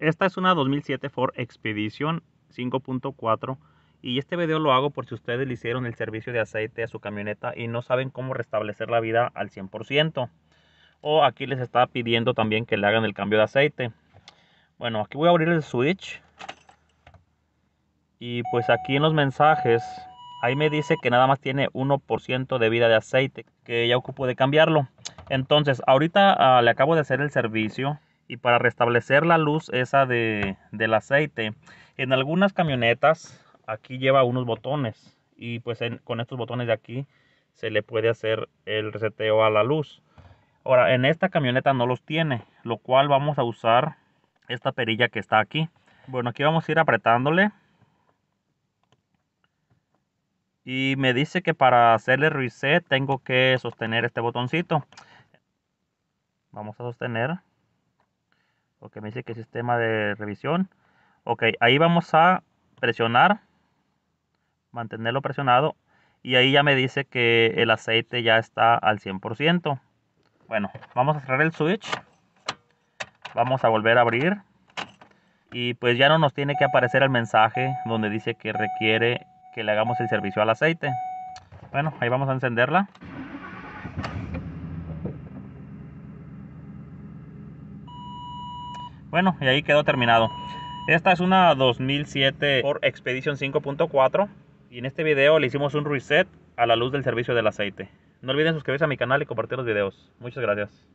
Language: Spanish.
Esta es una 2007 Ford Expedition 5.4 y este video lo hago por si ustedes le hicieron el servicio de aceite a su camioneta y no saben cómo restablecer la vida al 100%. O aquí les está pidiendo también que le hagan el cambio de aceite. Bueno, aquí voy a abrir el switch. Y pues aquí en los mensajes, ahí me dice que nada más tiene 1% de vida de aceite, que ya ocupo de cambiarlo. Entonces, ahorita ah, le acabo de hacer el servicio y para restablecer la luz esa de, del aceite. En algunas camionetas aquí lleva unos botones y pues con estos botones de aquí se le puede hacer el reseteo a la luz. Ahora en esta camioneta no los tiene, lo cual vamos a usar esta perilla que está aquí. Bueno, aquí vamos a ir apretándole. Y me dice que para hacerle reset tengo que sostener este botoncito. Vamos a sostener. Ok, me dice que sistema de revisión. Ok, ahí vamos a presionar, mantenerlo presionado y ahí ya me dice que el aceite ya está al 100%. Bueno, vamos a cerrar el switch. Vamos a volver a abrir. Y pues ya no nos tiene que aparecer el mensaje donde dice que requiere que le hagamos el servicio al aceite. Bueno, ahí vamos a encenderla. Bueno, y ahí quedó terminado. Esta es una 2007 por Expedition 5.4 y en este video le hicimos un reset a la luz del servicio del aceite. No olviden suscribirse a mi canal y compartir los videos. Muchas gracias.